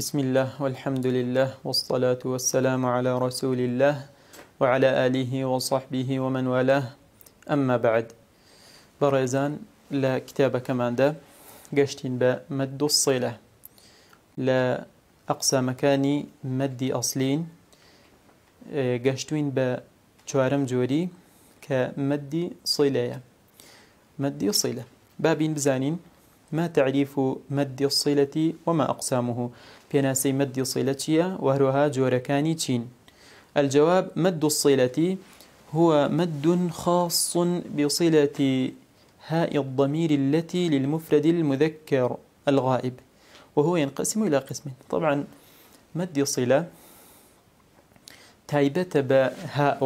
بسم الله والحمد لله والصلاة والسلام على رسول الله وعلى آله وصحبه ومن والاه أما بعد برزان لا كتاب كمان ده قشتين مد الصلة لا أقصى مكاني مدي أصلين با شوارم جوري كمدي صلة مدي صلة بابين بزانين ما تعريف مد الصلة وما أقسامه پێناسەی مد سیلە وهروها جوركاني جۆرەکانی الجواب مد الصلة هو مد خاص بصلة هاء الضمير التي للمفرد المذكر الغائب وهو ينقسم إلى قسمين طبعا مد صلة تايبة بهاء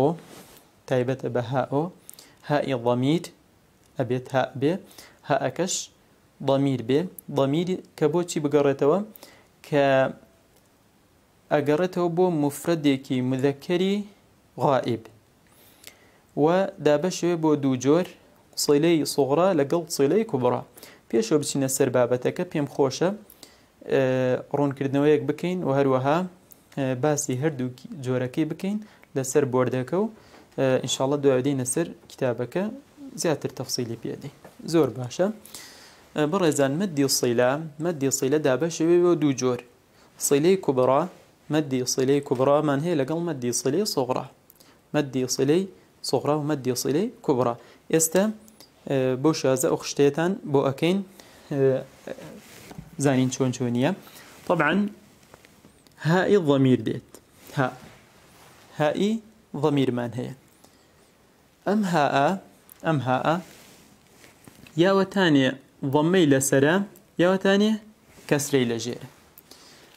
تايبة بهاء هاء الضمير أبيت هاء ب هاء كش ضمير ب ضمير كبوتشي بقرتوا کە ئەگەڕێتەوە بۆ مفرەدێکی مذەکەری غائب و دابەشوێ بۆ دوو جۆر سڵەی سوغرا لەگەڵ سڵەی کوبڕا پێشەوە بچینە سەر بابەتەکە پێم خۆشە ڕوونکردنەوەیەک بکەین و هەروەها باسی هەردوو جۆرەکەی بکەین لەسەر بردەکە و ئینشاءڵە دوادەینە سەر کتابەکە زیاتر تەفسیلی پێدەی زۆر باشە. برزان مدي صلة مدي صلة دابش دو جور صلة كبرى مدي صلة كبرى من هي لقل مدي صلة صغرى مدي صلة صغرى ومدي صلة كبرى استا بوش هذا أخشتيتان بو أكين زانين شون شونية طبعا هاي الضمير ديت ها هاي ضمير من هي أم هاء أم هاء يا وتانية ضمەی لەسرە یاوەتانێ کەسرەی لەژێرە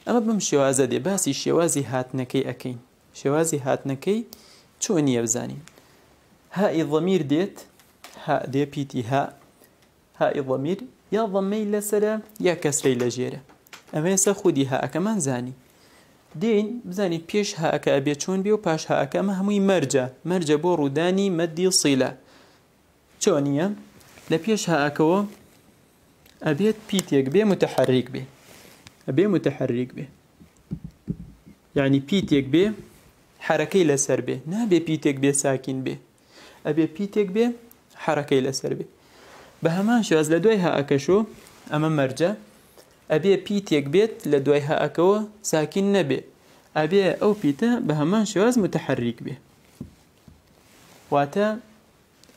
ئەمە بم شێوازە دێ باسی شێوازی هاتنەکەی ئەەکەین شێوازی هاتنەکەی چۆن نیە بزانین هائی ضەمیر دێت دێ پیتی ها هائی ضەمیر یا ضەمەی لەسرە یا کەسرەی لەژێرە ئەمە ێستا خودی هاەکەمان زانی دین بزانیت پێش هاەکە ئەبێ چۆن بێ و پاش هاەکەمە هەمووی مەرجە مەرجە بۆ ڕوودانی مەدی سیلە چۆن نیە لە پێش هاەکەەوە ئەبێت پیتێک بێ متەحرک بێ ئەبێ متەحرک بێ یعنی پیتێک بێ حرەکەی لەسەر بێ نابێ پیتێک بێ ساکین بێ ئەبێ پیتێک بێ حرەکەی لەسەر بێ بە هەمان شێاز لە دوای هەئەکەشۆ ئەمە مەرجە ئەبێ پیتێک بێت لە دوای هەئەکەوە ساکین نەبێ ئەبێ ئەو پیتە بە هەمان شێاز متەحرک بێ واتە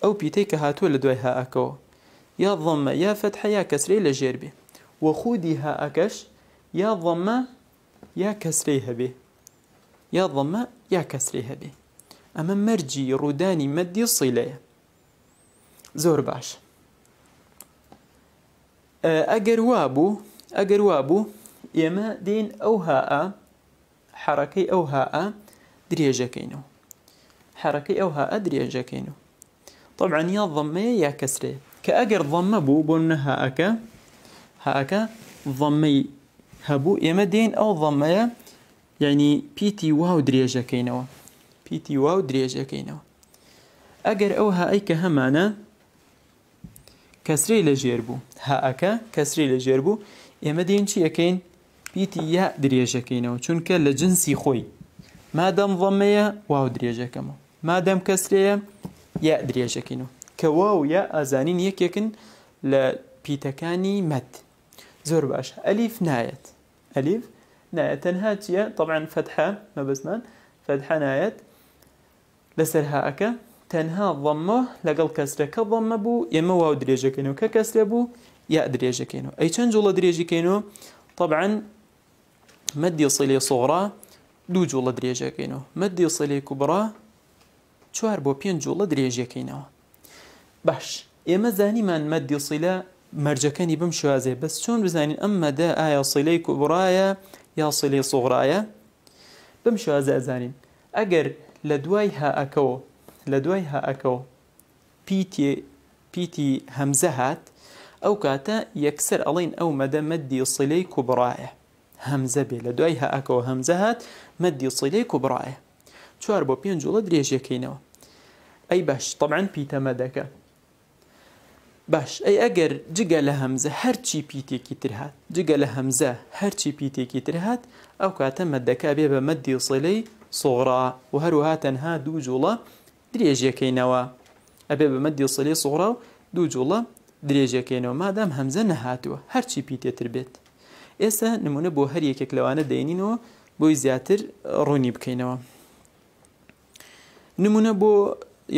ئەو پیتەی کە هاتووە لە دوای هەئەکەوە يا ضمة يا فتحة يا كسرة لجير وخودي ها أكش يا ضمة يا كسرة هبي يا ضمة يا كسرة هبي أما مرجي روداني مدي صلة زور باش أجر أه، وابو أجر وابو يما دين أو هاء حركي أو هاء دريجة كينو حركي أو هاء دريجة كينو طبعا يا ضمة يا كسرة کە ئەگەر ضەممە بوو بۆ منە هاەکە هاەکە ضەممەی هەبوو ئێمە دێن ئەو ضەممەیە یعنی پیتی واو درێژەکەینەوە پیتی واو درێژەکەینەوە ئەگەر ئەو هائەی کە هەمانە کەسری لە ژێر بوو هاەکە کەسری لە ژێر بوو ئێمە دێن چی ئەەکەین پیتی یا درێژەکەینەوە چونکە لە جنسی خۆی مادەم ضەمەیە واو درێژەکەمەوە مادەم کەسرەیە یا درێژەکەینەوە كواو يا أزانين يكيكن بيتاكاني مد زور باش ألف نايت ألف نايت هاتش طبعا فتحة ما بزمان فتحة نايت لسر هاكا تنها ضمة لقل كسرة كضمة بو يما واو دريجة كينو ككسرة بو يا دريجة كينو أي كان جولة دريجة كينو طبعا مد يصلي صغرى دو جولة دريجة كينو مد يصلي كبرى شوار بو بين جولة دريجة كينو باش ئێمە زانیمان مەدی سیلا مەرجەکەنی بم شوازێ بەس چۆن بزانین ئەم مەدە ئایا سیلەی کوبڕایە یا سیلەی سوغڕایە بم شوازە ئەزانین ئەگەر لە دوای هائەکەەوە لە دوای هائەکەەوە پیتی هەمزە هات ئەو کاتە یەکسەر ئەڵین ئەو مەدە مەدی سیلەی کوبڕایە هەمزە بێ لە دوای هەکەەوە هەمزە هات مەدی سیلەی کوبڕایە چوار بۆ پێنجوڵە درێژەکەینەوە ئەی باش تەبعاان پیتەمە دەکە باش ئەی ئەگەر جگە لە هەمزە هەرچی پیتێکی تر هاات جگە لە هەمزە هەرچی پیتێکی تر هاات ئەو کاتە مەدەکا بێ بە مەدی سڵەی سۆغرا و هەروها تەنها دوو جوڵە درێژیەکەینەوە ئەبێ بە مەدی سڵی سۆغرا و دوو جوڵە درێژەکەینەوە مادام هەمزە نەهاتووە هەرچی پیتێتر بێت ئێستا نمونە بۆ هەر یەکێک لەوانە دێنینەوە بۆی زیاتر ڕوونی بکەینەوە نمونە بۆ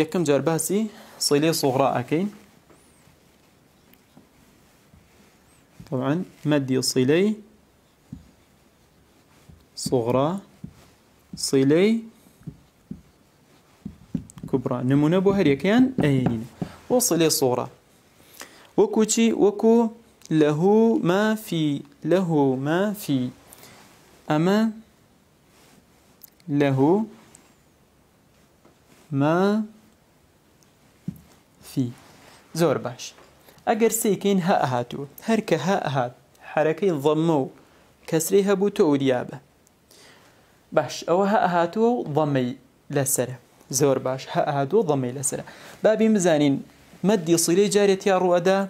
یەکەم جارباسی سڵی سۆغرا ئەەکەین طبعا مد يصلي صغرى صلي كبرى نمونه بو هر يكيان اينين وصلي صغرى وكو تشي وكو له ما في له ما في اما له ما في زور باش سیکین ها هە هر که ها هات حرەکەی ضمو کسری ها بو تو وریابە باش او هە هاتو و ضەمەی زور زۆر باش هە ئەهاتوە ضەمەی لەسرە بابین بزانین مەدی سیلەی جارێتیا ادا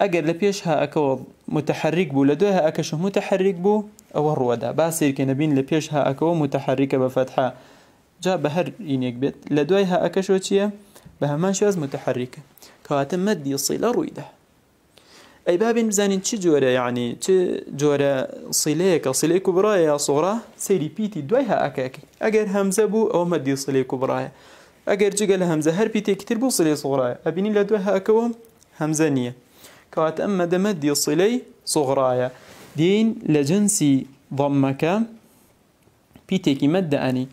اگر لپیش ها اکو متحرک بو لدو ها اکشو متحرک او رو ادا باسیر که نبین لپیش ها اکو متحرک بفتحا جا هر هەر ئینێک بێت لە دوای هاکەشەوە چییە؟ بە هەمان شێز متحرکه كاتم مد صله رويده اي باب مزان تشي يعني تشي جوره صله كصله صغرى سيري بيتي دويها اكاكي اجر همزه بو او مد صله كبرى اجر جقل همزه هر بيتي كتير بو صله صغرى ابيني لا دويها اكوم همزه نيه كاتم مد مدي صله صغرى دين لجنسي ضمك بيتيكي مد اني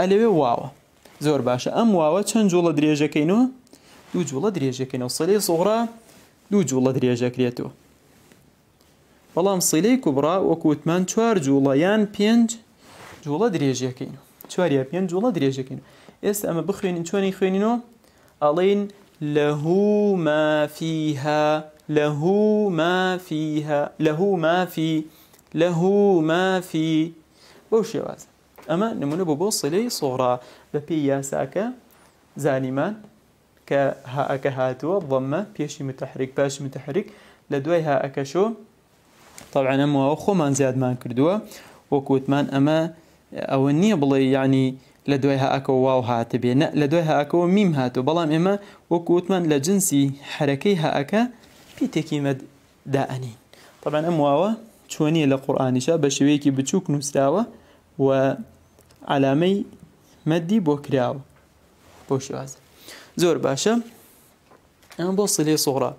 الي واو زور باشا ام واو تشنجول دريجا كينو دوو جوڵە درێژەکەینەوە سەلەی سۆغرا دوو جوڵە درێژەکرێتەوە بەڵام سلەی کوبرا وەکووتمان چوار جوڵەیان پێنج جوڵە درێژەکەین چوارە پێنج جوڵە درێژەکەین ئێستا ئەمە ألين له ما فيها له ما فيها له ما في له ما في شێواز ئەمە أما نمونا بۆ سلەی سۆڕا بە پێی یاساکە زانیمان کە هاەکە هاتووە بڵمە پێشی متحریک پاش متحریک لە دوای هاەکەشۆ تەڵعەمەوە خۆمان زیادمان کردووە وەکووتمان ئەمە ئەوە نییە بڵێ ینی لە دوای هاکەەوە واو هاتە بێ لە دوای هاکەەوە میم هاتو بەڵام ئێمە وەکووتمان لە جنسی حرەکەی هاەکە پیتێکی مەداعنی طبعا ئەم واوە چۆنیە لە قورآانیشە بە شوەیەکی بچووک نووسراوە و علامەی مەدی بۆ کراوە بۆ شوازە باشا أنا بو بۆ صغرى سوغرا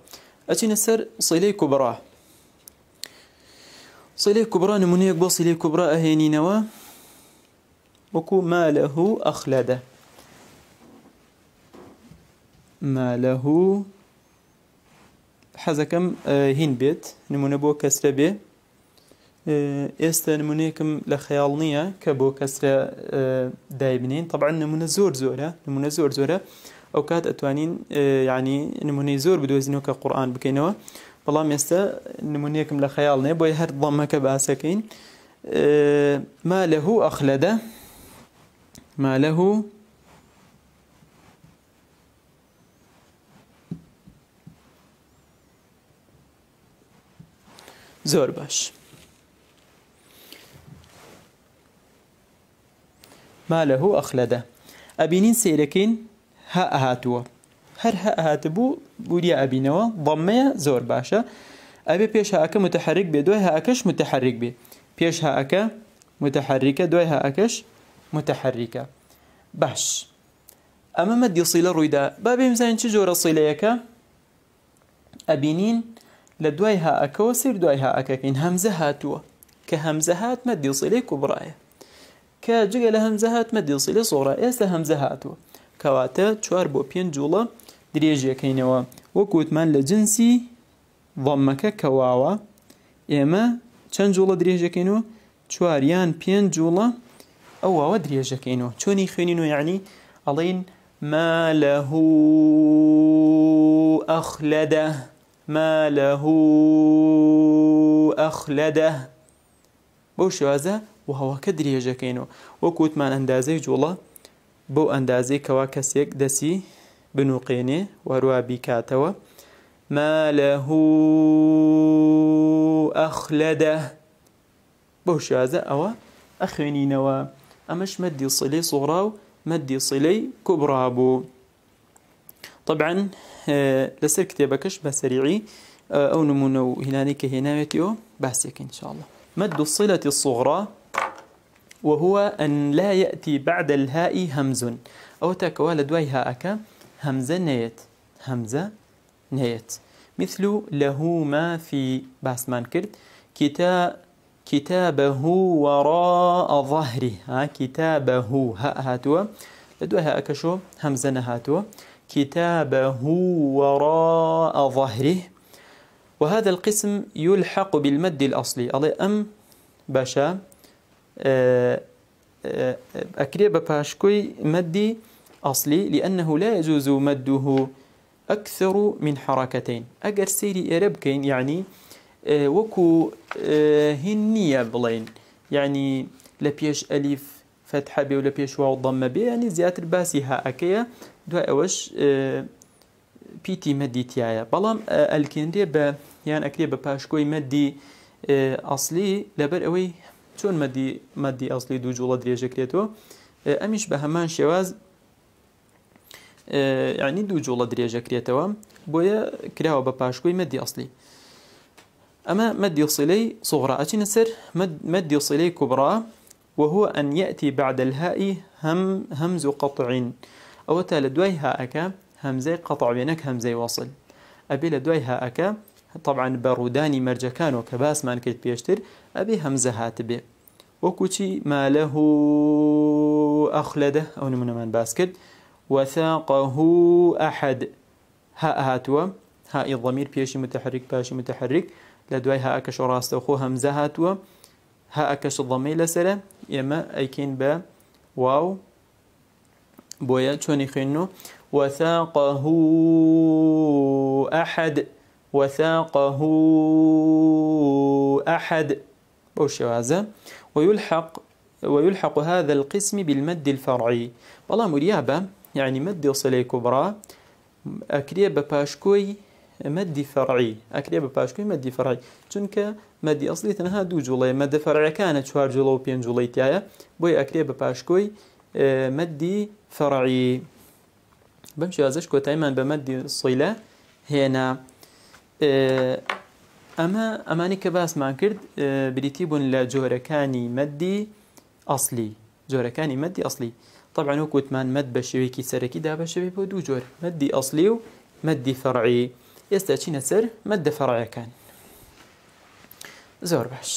سر صلي كبرى صلي كبرى نمونيك بو بۆ كبرى أهيني نوا وكو ما له أخلد ما له حزا كم آه، هين بيت نمونا بو كسر بي خەیاڵ آه، نییە لخيالنية كبو کەسرە آه، دايبنين طبعا نمونە زور زورة نمونە زور زورة ئەو کات ئەتوانین یعنی نمونەی زۆر بدۆزینەوە کە قورآان بکەینەوە بەڵام ئێستا نمونەیەکم لە خەیاڵ نێ بۆی هەر دڵمەکە باسەکەین ما لەهوو ئەخلەدە ما لەهوو زۆر باش ما لەهوو ئەخلەدە ئەبینین سیرەکەین هە ئەهاتووە هەر هە ئەهاتە بوو بوریە ئەبینەوە بەمەیە زۆر باشە ئەبێ پێش هاکە متتحرک بێ دوای هاکەش متتحرک بێ پێش هاکە متتحرکە دوای هاکەش متتحرکە باش ئەمە مەدی سیلە ڕوویدا با بێمزانین چ جۆرە سیلەیەەکە ئەبینین لە دوای هاکەەوە سیر دوای هاکەکەین هەمزە هاتووە کە هەمزە هات مەدی سیلەی کوبڕایە کە جگە لە هەمزە هات مەدی سیلە سۆڕە ئێستا هەمزە هاتووە کەواتە چوار بۆ پێنج جوڵە درێژیەکەینەوە وەکوتمان لە جنسی ڤەمەکە کەواوە ئێمە چەند جوڵە درێژەکەینەوە چواریان پێنج جوڵە ئەوواوە درێژەکەینەوە چۆنی خوێنین و یعنی ئەڵین ما له أخلده ما له أخلده بەو شێوازە وهەوەکە درێژەکەینەوە وەکوتمان ئەندازەی جوڵە بۆ ئەندازەی کەوا کەسێک دەسی بنووقێنێ وەروە بیکاتەوە مالەهوو ئەخلەدە بۆ شازە ئەوە ئەخوێنینەوە ئەمەش مەدی سڵی سوڕا و مەدی سڵەی کوبرا بوو طبعا اه، لەسەر کتێبەکەش بسريعي أو اه، نمونو هنانيك هنانيتيو هینانی إن شاء الله مد الصلة سڵەتی وهو أن لا يأتي بعد الهاء همز أو تكوال دواي هاءك همزة نيت همزة نيت مثل له ما في باسمان كرد كتاب كتابه وراء ظهره ها كتابه ها هاتوا لدوي هاءك شو همزة نهاتوا كتابه وراء ظهره وهذا القسم يلحق بالمد الأصلي ألي أم باشا أكري بباشكوي مدي أصلي لأنه لا يجوز مده أكثر من حركتين أجر سيري إربكين يعني آه، وكو هنية آه، بلين يعني لبيش أليف فتحة بي ولا بيش واو ضمة بي يعني زيادة الباسي ها أكيا دو أوش آه، بيتي مدي تيايا بلام الكندي ب يعني أكري بباشكوي مدي أصلي لبر أوي چۆن مەدی مەدی ئەوسلی دوو جوڵە درێژەکرێتەوە اه، ئەمیش شواز هەمان شێواز اه، ینی دوو جوڵە درێژەکرێتەوە بۆیە کراوە بە پاشکۆی مەدی اصلی اما مەدی صلەی سوغرا ئەچینە سەر مەدی صلەی کوبرا وهو أن يأتي بعد الهاء هم همز قطع أو تال دواي اكا همزي قطع بينك همزي وصل أبي لدواي اكا طبعا بروداني مرجكان وكباس مان كيت بيشتر همزة هاتبي وكوتي ما له أخلده أو نمونا من باسكت وثاقه أحد ها هاتوا ها الضمير پێشی متحرك پاشی متحرك لدواي ها أكش راسته وخو همزة هاتوا ها أكش الضمير لسلا يما أيكين با واو بويا توني خينو وثاقه أحد وثاقه أحد بو شوازة ويلحق ويلحق هذا القسم بالمد الفرعي بلا مريابة يعني مد صلة كبرى أكريا باشكوي مد فرعي أكريا باشكوي مد فرعي تنك مد أصلي تنها دو جولي مد فرعي كانت شوار جولو بين جولي تايا بوي أكريا باشكوي آه، مد فرعي بمشي هذا شكو تايمان بمد صلة هنا آه، اما اماني كباس ما كرد آه، بريتيبون بوون لە جۆرەکانی مەدی ئەاصلی جۆرەکانی مەدی طبعا وەکوتمان مەد مد بشويكي سركي دابا شێوی بۆ دوو جۆر مەدی ئەاصلی و مەدی فەڕعی ئێستا چینە سەر مەدە فەڕایەکان زۆر باش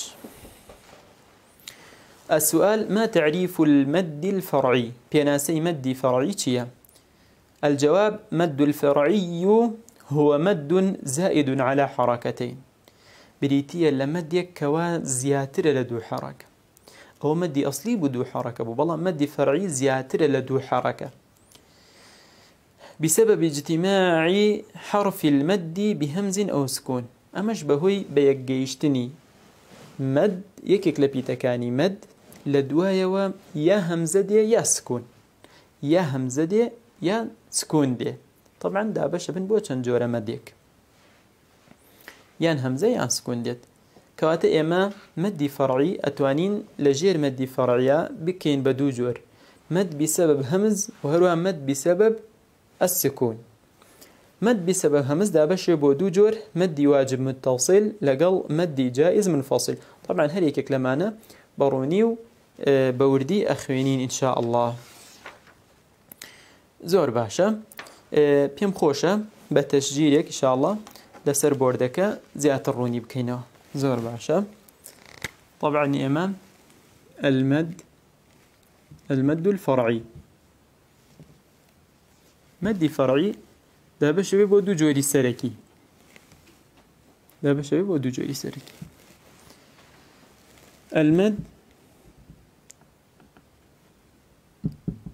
السؤال ما تعريف المد الفرعي بيناسي مد فرعي چيا الجواب مد الفرعي هو مد زائد على حركتين بريتيا لمد يك کەوا زیاترە لدو حركة هو ئەوە أصلي بدو حركة دوو حەڕەکە بوو فرعي مەدی لدو حركة بسبب اجتماع حرف المد بهمز أو سكون أمش بهوي بيجيشتني مد يكك لبيتكاني مد لدوايا و يا همزة دي يا سكون يا همزة دي يا سكون دي طبعا دابا شبن بن جورا مديك یان همزه یان سکون دێت کەواتە ئێمە مەدی فەڕعی ئەتوانین لە ژێر مەدی فەڕعە بدو جور مد بسبب همز و هەروە مد بسبب السكون مد بسبب همز بەشێ بۆ دوو جور مدی واجب متوصل لقل مدی جائز منفصل طبعا هەر یەکێک لەمانە بەڕوونی اه، بوردي اخوينين ان شاء الله زۆر باشە بيم اه، خۆشە بتشجيلك ان شاء الله لسر بوردك زيادة الروني بكينا زور باشا طبعا إما المد المد الفرعي مد فرعي ده بشوي بودو جوري سركي ده بشوي بودو جوري سركي المد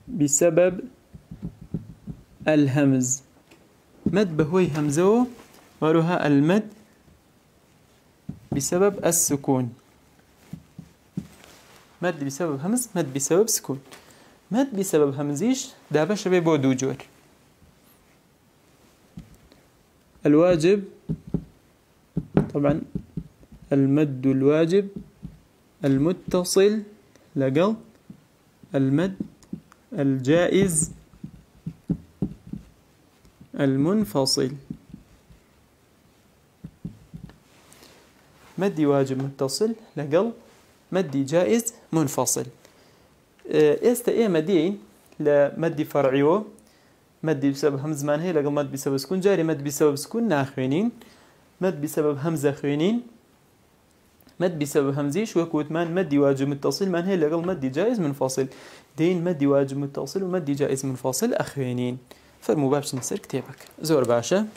بسبب الهمز مد بهوي همزه ورها المد بسبب السكون مد بسبب همز مد بسبب سكون مد بسبب همزيش دابا شبه بودو جور الواجب طبعا المد الواجب المتصل لقل المد الجائز المنفصل مدي واجب متصل لقل مدي جائز منفصل ئێستا إيه، ئێمە إيه مدي لمدي فرعيو مدي بسبب همز هەم زمان هەیە لەگەڵ مد بسبب سكون جاري مد بسبب سكون ناخوێنین مد بسبب هەمزە خوێنین مد بسبب همزيش مان مدي واجب متصل من هي لقل مدي جائز منفصل دين مدي واجب متصل ومدي جائز منفصل أخوينين فرمو بابش نسر كتابك زور باشا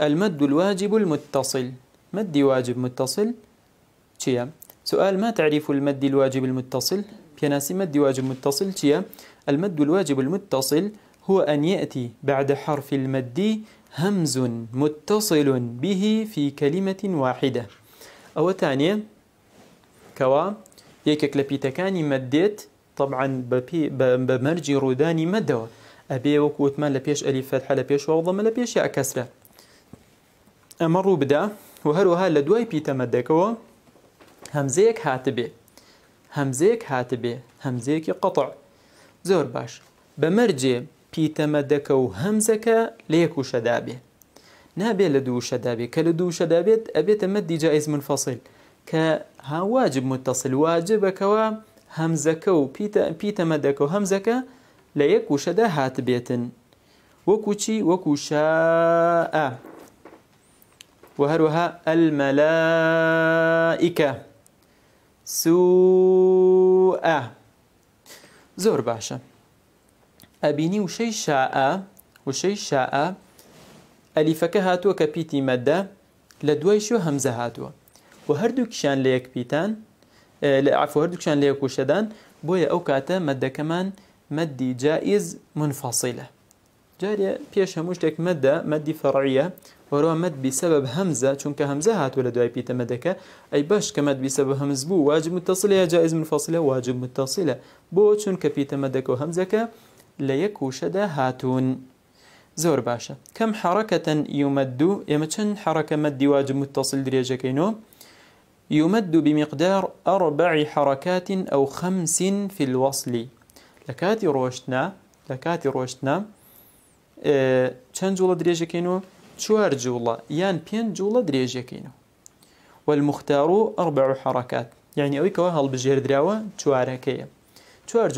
المد الواجب المتصل مدي واجب متصل تشيا سؤال ما تعريف المد الواجب المتصل بيناسي مد واجب متصل تشيا المد الواجب المتصل هو أن يأتي بعد حرف المد همز متصل به في كلمة واحدة أو ثانية كوا يكك لبيتكاني مديت طبعا بمرجي روداني مدوا أبي وكوتمان لبيش ألف فتحة لبيش وضم لبيش يا كسرة أمر بدأ و هەروەها لە دوای پیتەمەدەکەوە هەمزەیەک هاتبێ هەمزەیەک هاتبێ هەمزەیەکی قەتع زۆر باش بەمەرجێ پیتەمەدەکە و هەمزەکە لە یەک و شەدابێ نابێت لە دوو شەدابێ کە لە دوو شەدابێت ئەبێتە مەدی جائز منفەسل کە هاواجب متصل واجبەکەەوە هەمزەکە و پیتەمەدەکە و هەمزەکە لە یەک وشەدا هاتبێتن وەکوچی وەکو شاء وهروها الملائكة سوء زور باشا أبيني وشي شاء وشي شاء ألفك هاتو كبيتي مادة لدويشو لە شو هەمزە هاتووە و هەردووکیشان لە یەک پیتان آه، لە بويا أوكاتا لە كمان بۆیە جائز منفصلة جاري بيش هەموو مادة مەدە فرعية وروا مد بسبب همزة چونك همزة هات ولا دواي بيتا مدكا أي باش كمد بسبب همز بو واجب متصلة يا جائز منفصلة واجب متصلة بو چونك بيتا مدكا وهمزكا ليكو وشدا هاتون زور باشا كم حركة يمد يما چن حركة مد واجب متصل دريجا كينو يمد بمقدار أربع حركات أو خمس في الوصل لكاتي روشتنا لكاتي روشتنا چن جولة دريجا كينو چوار جوڵە یان پێنج جوڵە درێژەکەینەوە والمختار و ئەربع حرکات یعنی ئەوەی کەەوە هەڵبژێردراوە چوارەکەیە چوار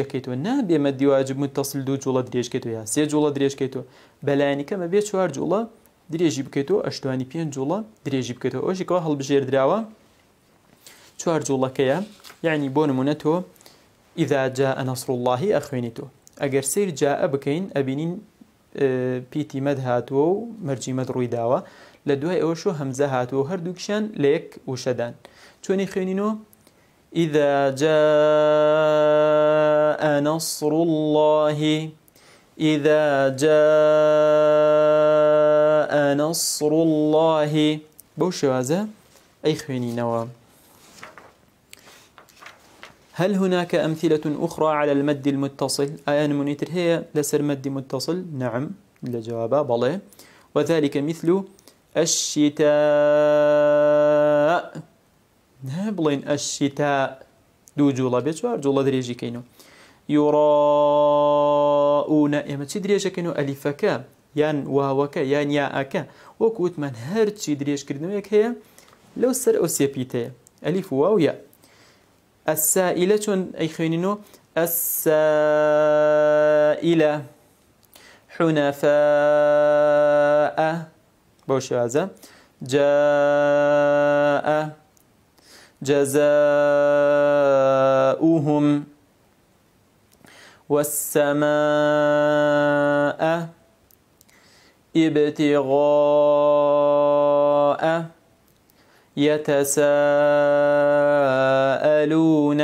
يكيتو نا بيما ديواجب متصل دوو جوڵە درێژکەیتەوە یا سێ جوڵە درێژکەیتەوە بەلایەنیکەمە بێ چوار جوڵە درێژی بکەیتەوە ئەشتوانی پێنج جوڵە درێژی بکەیتەوە ئەوشیەوە هەڵبژێردراوە چوار جوڵەکەیە یعنی يعني بۆ نمونەتەوە إذا جاء نصر الله ئەخوێنیتەوە ئەگەر سير جاء بكين أبينين پیتیمەد هاتووە و مەرجیمەت ڕووی داوە لە دوای ئەوەشۆ هەمزە هاتووە هەردووکشیان لە یەک وشەدان چۆنی خوێنینەوە ئیدە جەنەسڕ اللهی ئیدە جەنەسڕ اللهی بەو شێوازە ئەی خوێنینەوە. هل هناك أمثلة أخرى على المد المتصل؟ آيان مونيتر هي لسر مد متصل؟ نعم لجوابة بلى وذلك مثل الشتاء بڵین الشتاء دوو جوڵە بێ چوار جوڵە درێژیکەین و یڕونە ئێمە چی يان و يان یان واوەکە یان هر وەک دريج هەرچی هي لو سر سەر ئەو ألف واو واوە السائلة أي خينينو السائلة حنفاء بوش هذا جاء جزاؤهم والسماء ابتغاء يتساءلون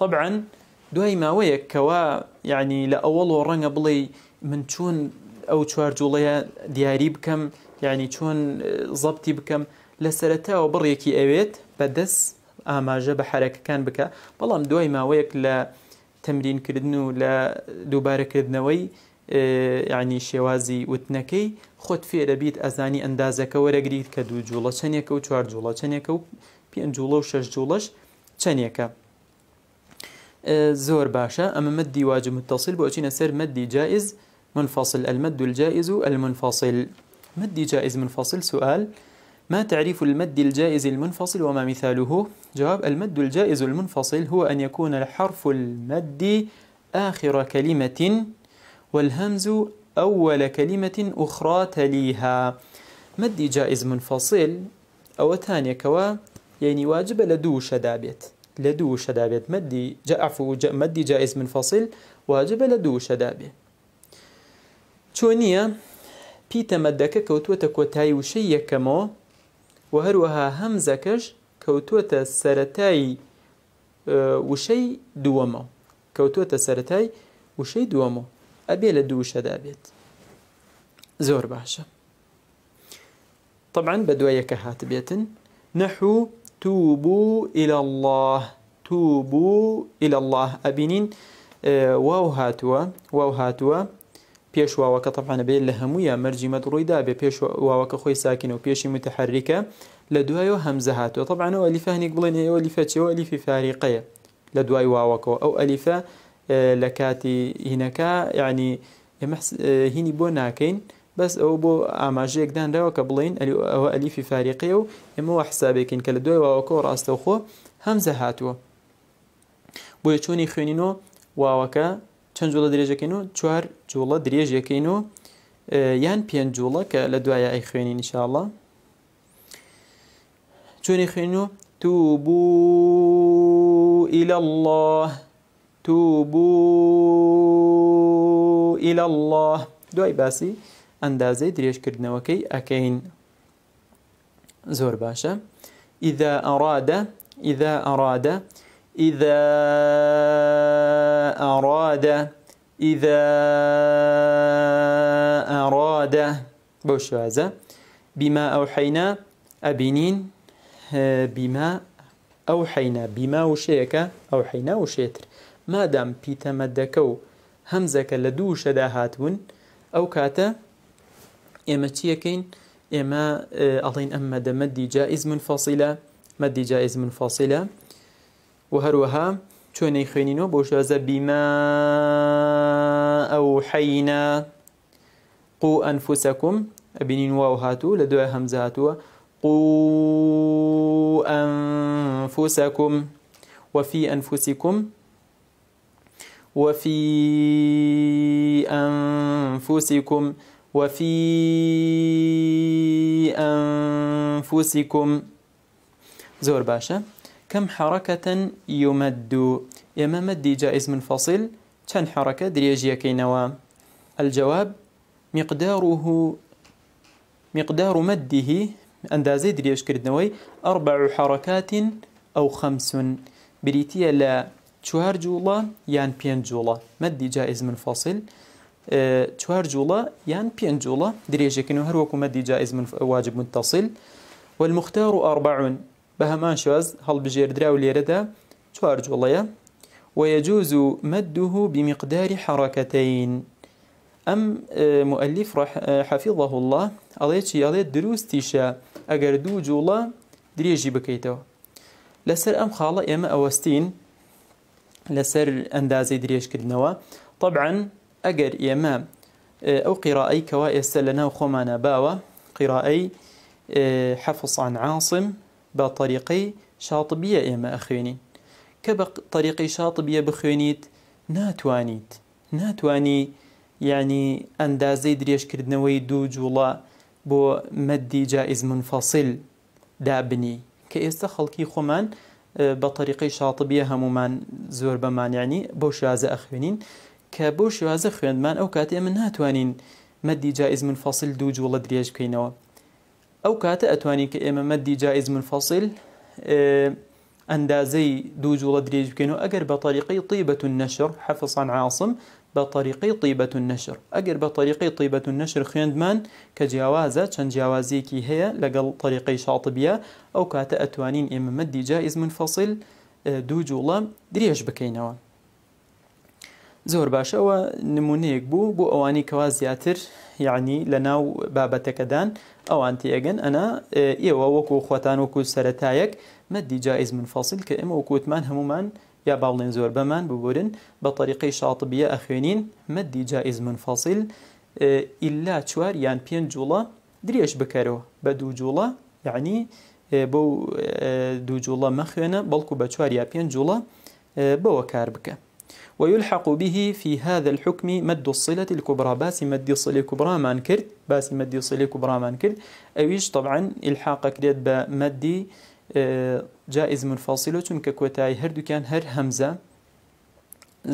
طبعا دوای ماوەیەک کەوا یعنی لە ئەوەڵ و ڕەنگە بڵێ من چۆن ئەو چوار جوڵەیە دیاری بکەم یعنی چۆن زەبتی بکەم لە سەرەتاوە بڕێکی ئەوێت بەدەست ئاماژە بە حرەکەکان بکە بەڵام دوای ماوەیەک لە تەمرینکردن و لە دووبارەکردنەوەی يعني شوازي وتنكي خد في ربيت أزاني ئەندازەکە وەرەگریت کە دوو جوڵە چەنێکە و چوار جوڵە چەنێکە و پێ جوڵە زور باشا أما مدي واجب متصل بوشينا سر مدي جائز منفصل المد الجائز المنفصل مد جائز منفصل سؤال ما تعريف المد الجائز المنفصل وما مثاله جواب المد الجائز المنفصل هو أن يكون الحرف المد آخر كلمة والهمز أول كلمة أخرى تليها مد جائز منفصل أو ثانية كوا يعني واجب لدو شدابت لدو شدابت مدي جاء عفو جا مد جائز منفصل واجب لدو شدابه چۆنییە بيتا مدك كوتوتا كوتاي وشي كمو وهروها همزكش كوتوتا سرتاي آه، وشي دومو كوتوتا سرتاي وشي دومو أبي لدوشة دابيت زور باشا طبعا بە كهات هات نحو توبوا إلى الله توبوا إلى الله أبينين آه، واو هاتوا واو هاتوا بيش واوەکە تەپانە بي لە هەموویە مەرجیمەت ڕوویدا بێ پێش واوەکە خۆی ساکنە و پێشی متحرکە همزة هاتوا طبعا هاتووە تەبانەوە ئەلیفانێک بڵێن ەوە لیفەچەوە ئەلیفی فاریقەیە لە دوای واوەکەەوە ئەو لە کاتی هینەکە یعنی هینی بۆ ناکەین بەس ئەو بۆ ئاماژەیەکدانراوە کە بڵین ئەوە ئەلیفی فاریقی و ئێمەوە حسابێکین کە لە دوایەوەکە و ڕاستەوخۆ هەمزە هاتووە بۆیە چۆنی خوێنینەوە واوەکە چەند جوڵە درێژەکەین و چوار جوڵە درێژەکەین و یان پێنج جوڵە کە لە دوایە ئەی خوێنی نیشاڵە چۆنی خوێن و تو بوو إلى الله توبوا إلى الله دوای باسي ئەندازەی درێژکردنەوەکەی دريش كردنا وكي أكين زور باشا إذا أراد إذا أراد إذا أراد إذا أراد ئەو بما أوحينا أبينين بما أوحينا بما وشەیەەکە أوحينا حەینا مادام پیتەمەدەکە و هەمزەکە لە دوو شەدا هاتبوون ئەو کاتە ئێمە اما ئێمە اما دا دەمەدی جائز من فاسیلە مەدی جائز من فاسیلە و هەروەها چۆنەی خوێنینەوە بۆ شازە بیما ئەو حەینە قو ئەنفوسەکم ئەبینین واو هاتو لدو دوای هەمزە قو أنفسكم وفي أنفسكم وفي أنفسكم وفي أنفسكم زور باشا كم حركة يمد إما مد جائز منفصل كم حركة دريجية كينوا الجواب مقداره مقدار مده أندازة دريج كردنوي أربع حركات أو خمس بريتيا لا چهار جولا یان جولا جوڵە جایز جائز منفصل اه، چهار جولا یان جولا جوڵە درێژێکن و هەروەکو مەدی جائز من واجب متصل والمختار آربعون ئاربعون بە هل شێواز هەڵبژێردرا و لێرەدا چوار جوڵەیە ويجوز مده بمقدار حركتين أم اه، مؤلف اه، حفظه الله عليه عليه دروس تيشا أجر دو جولا دريجي بكيتو لسر أم خالة إما أوستين اندازي دريش كدنوا طبعاً ئەگەر ئێمە آه، او قراءي کەوا ئێستا وخمانا باوا قراءي آه، حفص عن عاصم بطريقي شاطبية شاطبیە اخويني كبق طريقي شاطبية بخوينيت ناتوانيت ناتواني يعني اندازي دريش كدنوا درێژکردنەوەی جولا بو مدي جائز منفصل دابني كيستخل كي خمان أه، بطريقي شاطبية همومان زور بمان يعني بەو شوازە أخوينين کە بۆ أخوين من أو كاتي من هاتوانين مدي جائز من فصل دوج ولا دريج كينوا أو كاتي ئەتوانین کە ئێمە جائز من فصل أندازي أه، دوو جوڵە دريج كينوا أقر ئەگەر طيبة النشر حفصا عاصم بطريقي طيبة النشر أجر بطريقي طيبة النشر خيندمان كجوازة خوێندمان جوازي كي هي لقل طريقي شاطبية أو كات أتوانين إما مدي جائز منفصل دو فەسیل دريش بكينوا زور باشا زۆر باشەوە نمونەیەک بو أواني كوازياتر يعني لناو یعنی لە أو أنتي أجن أنا إيوا وكو وەکو وكو سرتايك مدي جائز منفصل كإما وكو تمان همومان يا باولين زور بمان ببورن بطريقي شاطبية شاطبیە ئەخوێنین جائز منفاصل آه، إلا تشوار يان بين جوڵە دريش بکەرەوە بدو دوو يعني آه، بو آه، دو دوو جوڵە بلكو بتشوار بە بين یا بو جوڵە ويلحق به في هذا الحكم مد الصلة الكبرى باس مد الصلة الكبرى مان كرد باس مد الصلة الكبرى مان كرد أويش طبعا الحاق كرد بمد جائز منفاسیلۆ چونکە کۆتایی هەردووکیان هەر هەمزە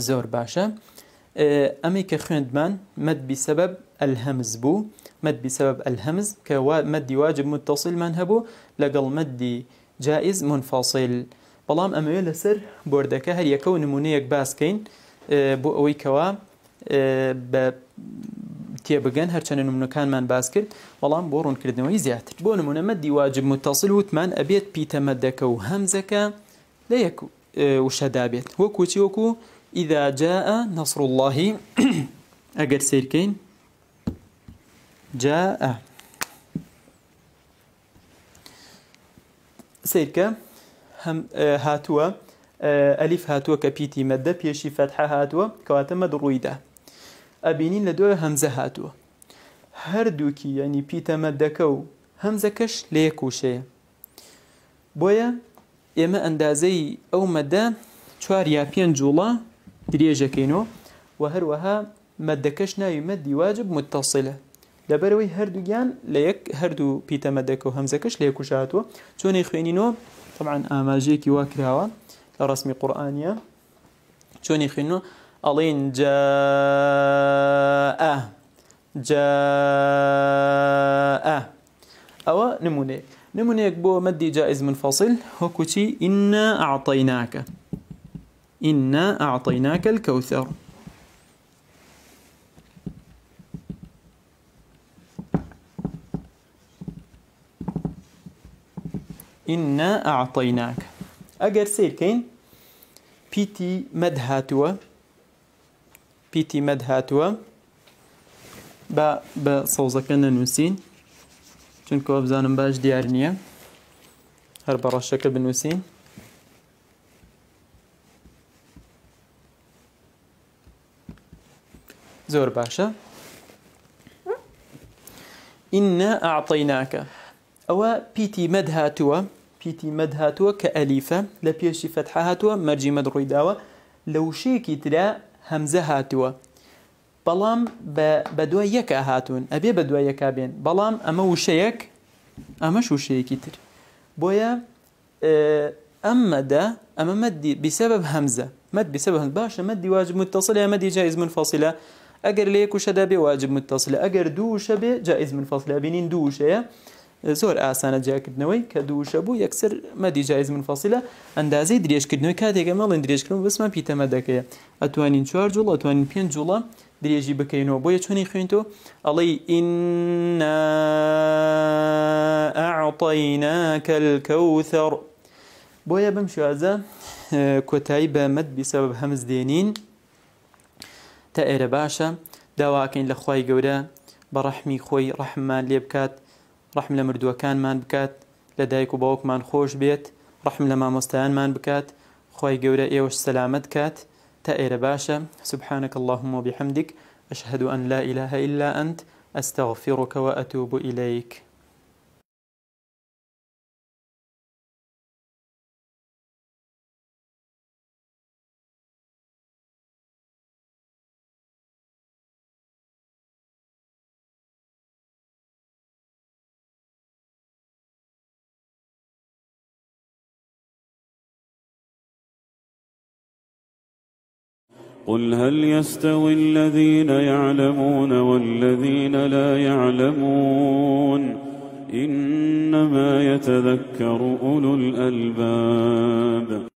زۆر باشە ئەمەی کە خوێندمان مەدبی سەبەب ئەلهەمز بوو مەدبی سەبەب ئەلهەمز کە مەدی واجب متتەسیلمان هەبوو لەگەڵ مەدی جائز منفاسیل بەڵام ئەمەوێت لەسەر بردەکە هەر یەکە و نمونەیەک باسکەین بۆ ئەوەی کەوا بە نمونه هەرچەنە من باز کرد بەڵام بۆ ڕوونکردنەوەی زیاتر بۆ نمونە مەدی واجب متصل وتمان ئەبێت پیتەمەدەکە و هەمزەکە لە یەک اه، وشەدابێت وەکوچی وەکو ئیدا جاء نصر الله ئەگەر سیرکەین جاء سیرکە هم اه، هاتوا ألف اه، هاتوا پیتی مەدە پێشی فەتحە هاتوا کەواتە مەد ڕوویدا ئەبینین لە دوێ هەمزە هاتووە هەردووکی یعنی پیتەمەدەکە و هەمزەکەش لە یەک وشەیە بۆیە ئێمە ئەندازەی ئەو مەدە چوار یا پێنج جوڵە درێژەکەینەوە و هەروەها مەدەکەش ناوی مەدی واجب متتەسیلە لەبەرەوەی هەردووگیان لە یەک هەردوو پیتەمەدەکە و هەمزەکەش لە یەکوشاتوە چۆنی خوێنینەوە طبعاان ئاماژەیەکی وا کراوە لە ڕسمی قورآانە چۆنی خوێنەوە ألين جاء جاء أو نمونة نمونة بو مدي جائز منفصل هكوتي إنا أعطيناك إنا أعطيناك الكوثر إنا أعطيناك أجر سيركين بيتي مدهاتوا بيتي مد هاتوا با با صوزا كنا نوسين چونكو ابزان باش ديارنية هر برا بنوسين زور باشا إنا أعطيناك أو بيتي مد هاتوا بيتي مد هاتوا كأليفة لبيشي فتحة هاتوا مرجي مد رويداوا لو شيكي تلا همزه هاتوا بلام بە دوای یەکە هاتوون ئەبێ بە دوای یەکا أما بەڵام ئەمە وشەیەک ئەمەش وشەیەکی تر بويا اما دا اما مد بسبب همزه مد بسبب باشا مد واجب متصل مەدی جائز من أجر ليكو لە یەک واجب متصل اجر دوو شە جائز جایز من فاصلە زۆر ئاسانە جیاکردنەوەی کە دووشە بوو یەکسەر مەدی جایز من فەسیلە ئەندازی درێژکردنەوەی کاتێکە مەڵێن درێژکردن بسمە پیتەمە دەکەیە ئەتوانین چوار جوڵ ئەتوانین پێ جوڵە درێژی بکەینەوە بۆیە چۆنی خوێنتەوە ئەڵی ئیننا ئاعتەینەکەلکەوتەڕ بۆیە بم شوازە کۆتایی بە مەد بیسە بە هەمز دێنین تا ئێرە باشە داواکەین لە خی گەورە بە ڕەحمی خۆی ڕەحمان لێ بکات رحم لە مردووەکانمان بکات لە دایک و باوکمان خۆش بێت رحم لە مامۆستایانمان بکات خی گەورە ئێوەش سەلامت کات تا ئێرە باشە سبحانك اللهم وبحمدك أشهد أن لا إله إلا أنت أستغفرك وأتوب إليك قل هل يستوي الذين يعلمون والذين لا يعلمون انما يتذكر اولو الالباب